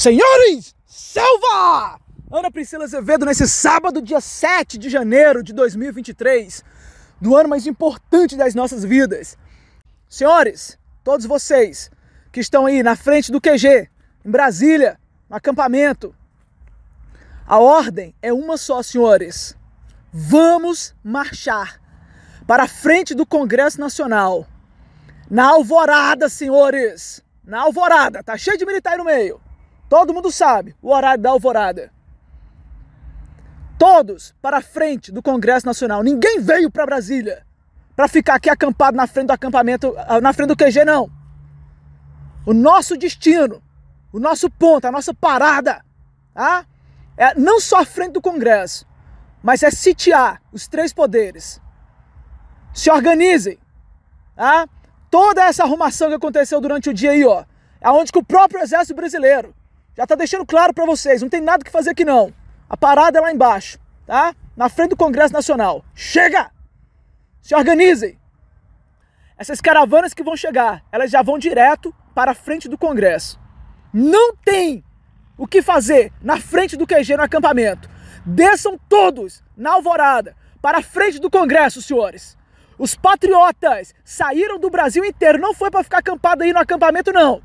Senhores, selva! Ana Priscila Azevedo nesse sábado, dia 7 de janeiro de 2023, do ano mais importante das nossas vidas. Senhores, todos vocês que estão aí na frente do QG, em Brasília, no acampamento, a ordem é uma só, senhores. Vamos marchar para a frente do Congresso Nacional. Na alvorada, senhores! Na alvorada, tá cheio de militar aí no meio. Todo mundo sabe o horário da alvorada. Todos para a frente do Congresso Nacional. Ninguém veio para Brasília para ficar aqui acampado na frente do acampamento, ah, na frente do QG, não. O nosso destino, o nosso ponto, a nossa parada, tá? É não só a frente do Congresso, mas é sitiar os três poderes. Se organizem, tá? Toda essa arrumação que aconteceu durante o dia aí, ó, aonde é que o próprio exército brasileiro já está deixando claro para vocês, não tem nada que fazer aqui não. A parada é lá embaixo, tá? Na frente do Congresso Nacional. Chega! Se organizem! Essas caravanas que vão chegar, elas já vão direto para a frente do Congresso. Não tem o que fazer na frente do QG no acampamento. Desçam todos na alvorada para a frente do Congresso, senhores. Os patriotas saíram do Brasil inteiro, não foi para ficar acampado aí no acampamento, não.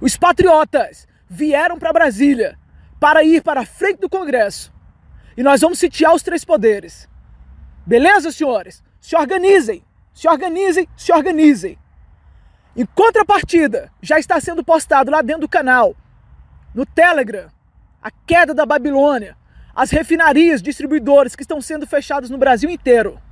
Os patriotas vieram para Brasília para ir para a frente do Congresso e nós vamos sitiar os três poderes. Beleza, senhores? Se organizem, se organizem, se organizem. Em contrapartida, já está sendo postado lá dentro do canal, no Telegram, a queda da Babilônia, as refinarias, distribuidores que estão sendo fechados no Brasil inteiro.